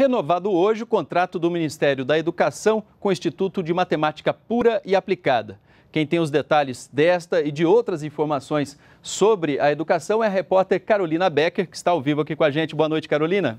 renovado hoje o contrato do Ministério da Educação com o Instituto de Matemática Pura e Aplicada. Quem tem os detalhes desta e de outras informações sobre a educação é a repórter Carolina Becker, que está ao vivo aqui com a gente. Boa noite, Carolina.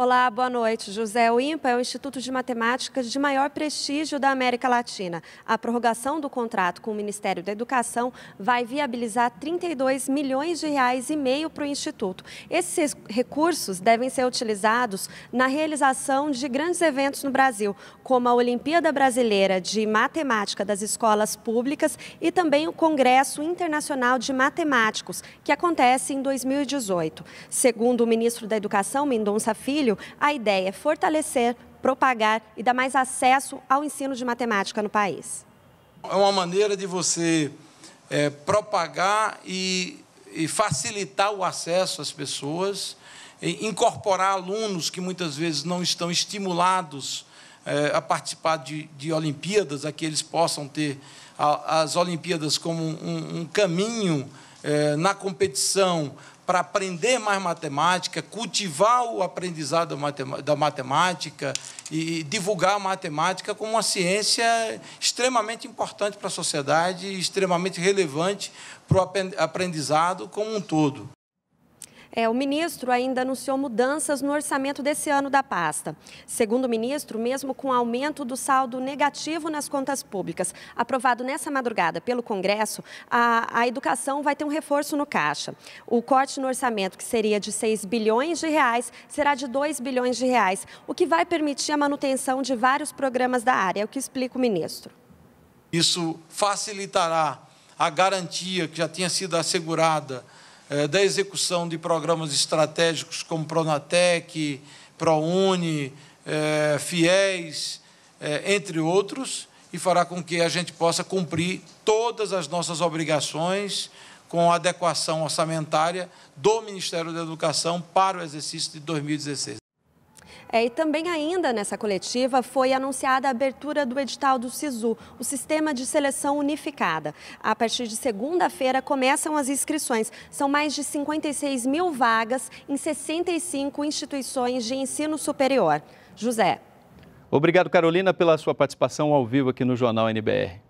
Olá, boa noite. José, o INPA é o Instituto de Matemática de maior prestígio da América Latina. A prorrogação do contrato com o Ministério da Educação vai viabilizar 32 milhões de reais e meio para o Instituto. Esses recursos devem ser utilizados na realização de grandes eventos no Brasil, como a Olimpíada Brasileira de Matemática das Escolas Públicas e também o Congresso Internacional de Matemáticos, que acontece em 2018. Segundo o ministro da Educação, Mendonça Filho, filho, a ideia é fortalecer, propagar e dar mais acesso ao ensino de matemática no país. É uma maneira de você é, propagar e, e facilitar o acesso às pessoas, incorporar alunos que muitas vezes não estão estimulados é, a participar de, de Olimpíadas, a que eles possam ter a, as Olimpíadas como um, um caminho é, na competição para aprender mais matemática, cultivar o aprendizado da matemática e divulgar a matemática como uma ciência extremamente importante para a sociedade, extremamente relevante para o aprendizado como um todo. É, o ministro ainda anunciou mudanças no orçamento desse ano da pasta. Segundo o ministro, mesmo com aumento do saldo negativo nas contas públicas, aprovado nessa madrugada pelo Congresso, a, a educação vai ter um reforço no caixa. O corte no orçamento, que seria de 6 bilhões de reais, será de 2 bilhões de reais, o que vai permitir a manutenção de vários programas da área, é o que explica o ministro. Isso facilitará a garantia que já tinha sido assegurada eh, da execução de programas estratégicos como Pronatec, ProUni, eh, FIES, eh, entre outros, e fará com que a gente possa cumprir todas as nossas obrigações com adequação orçamentária do Ministério da Educação para o exercício de 2016. É, e também ainda nessa coletiva foi anunciada a abertura do edital do SISU, o Sistema de Seleção Unificada. A partir de segunda-feira começam as inscrições. São mais de 56 mil vagas em 65 instituições de ensino superior. José. Obrigado, Carolina, pela sua participação ao vivo aqui no Jornal NBR.